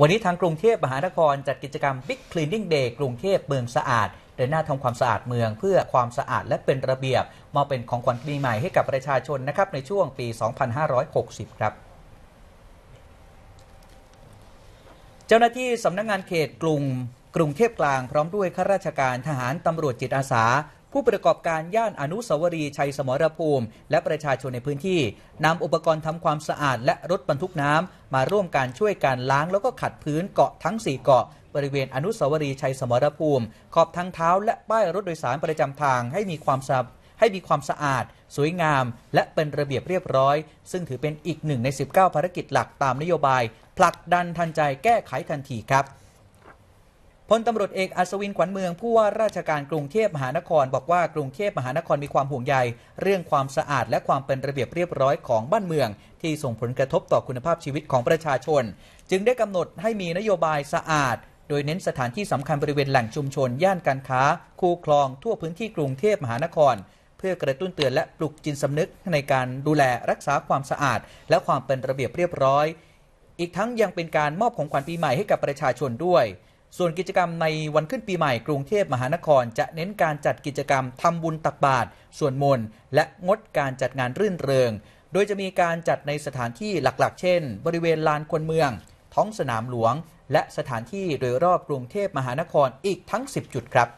วันนี้ทางกรุงเทพมหานคร จัดกิจกรรม Big Cleaning Day กรุงเทพเมืองสะอาดเดินหน้าทำความสะอาดเมือง เพื่อความสะอาดและเป็นระเบียบ มาเป็นของขวัญปีใหม่ให้กับประชาชนนะครับในช่วงปี 2560 ครับ เจ้าหน้าที่สำนักงงานเขตกรุงกรุงเทพกลางพร้อมด้วยข้าราชการทหารตำรวจจิตอาสา ผู้ประกอบการย่านอนุสาวรีย์ชัยสมรภูมิ และประชาชนในพื้นที่นำอุปกรณ์ทำความสะอาดและรถบรรทุกน้ำมาร่วมการช่วยกันล้างแล้วก็ขัดพื้นเกาะทั้ง4เกาะ บริเวณอนุสาวรีย์ชัยสมรภูมิ ขอบทางเท้าและป้ายรถโดยสารประจำทางให้มีความสะให้มีความสะอาด สวยงามและเป็นระเบียบเรียบร้อย ซึ่งถือเป็นอีกหนึ่งใน 19ภารกิจหลักตามนโยบาย ผลักดันทันใจแก้ไขทันทีครับพลตำรวจเอกอัศวินขวัญเมือง ผู้ว่าราชการกรุงเทพมหานคร บอกว่ากรุงเทพมหานครมีความห่วงใย เรื่องความสะอาดและความเป็นระเบียบเรียบร้อยของบ้านเมือง ที่ส่งผลกระทบต่อคุณภาพชีวิตของประชาชน จึงได้กำหนดให้มีนโยบายสะอาด โดยเน้นสถานที่สำคัญบริเวณแหล่งชุมชน ย่านการค้า คูคลองทั่วพื้นที่กรุงเทพมหานคร เพื่อกระตุ้นเตือนและปลุกจินสำนึกในการดูแลรักษาความสะอาด และความเป็นระเบียบเรียบร้อย อีกทั้งยังเป็นการมอบของขวัญปีใหม่ให้กับประชาชนด้วยส่วนกิจกรรมในวันขึ้นปีใหม่กรุงเทพมหานครจะเน้นการจัดกิจกรรมทำบุญตักบาตรส่วนมนต์และงดการจัดงานรื่นเริง โดยจะมีการจัดในสถานที่หลักๆ เช่น บริเวณลานคนเมือง ท้องสนามหลวง และสถานที่โดยรอบกรุงเทพมหานครอีกทั้ง 10 จุดครับ